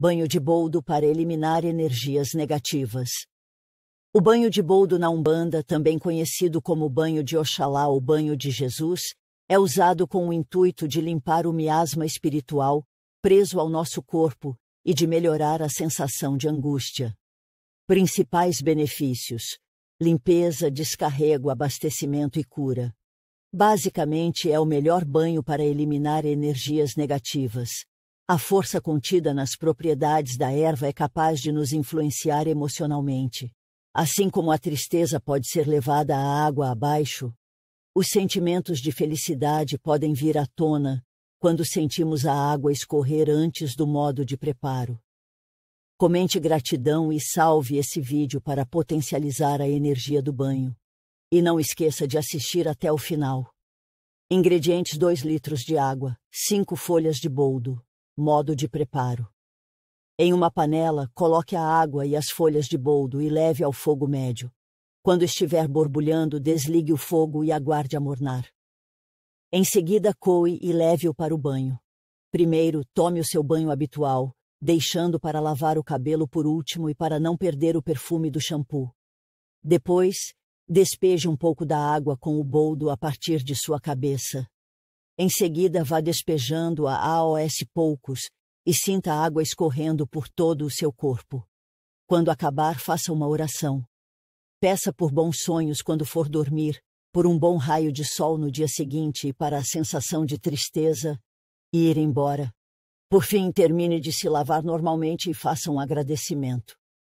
Banho de boldo para eliminar energias negativas. O banho de boldo na Umbanda, também conhecido como banho de Oxalá ou banho de Jesus, é usado com o intuito de limpar o miasma espiritual preso ao nosso corpo e de melhorar a sensação de angústia. Principais benefícios: limpeza, descarrego, abastecimento e cura. Basicamente, é o melhor banho para eliminar energias negativas. A força contida nas propriedades da erva é capaz de nos influenciar emocionalmente. Assim como a tristeza pode ser levada à água abaixo, os sentimentos de felicidade podem vir à tona quando sentimos a água escorrer antes do modo de preparo. Comente gratidão e salve esse vídeo para potencializar a energia do banho. E não esqueça de assistir até o final. Ingredientes 2 litros de água, 5 folhas de boldo, Modo de preparo: Em uma panela, coloque a água e as folhas de boldo e leve ao fogo médio. Quando estiver borbulhando, desligue o fogo e aguarde amornar. Em seguida, coe e leve-o para o banho. Primeiro, tome o seu banho habitual, deixando para lavar o cabelo por último e para não perder o perfume do shampoo. Depois, despeje um pouco da água com o boldo a partir de sua cabeça. Em seguida, vá despejando-a aos poucos e sinta a água escorrendo por todo o seu corpo. Quando acabar, faça uma oração. Peça por bons sonhos quando for dormir, por um bom raio de sol no dia seguinte e para a sensação de tristeza e ir embora. Por fim, termine de se lavar normalmente e faça um agradecimento.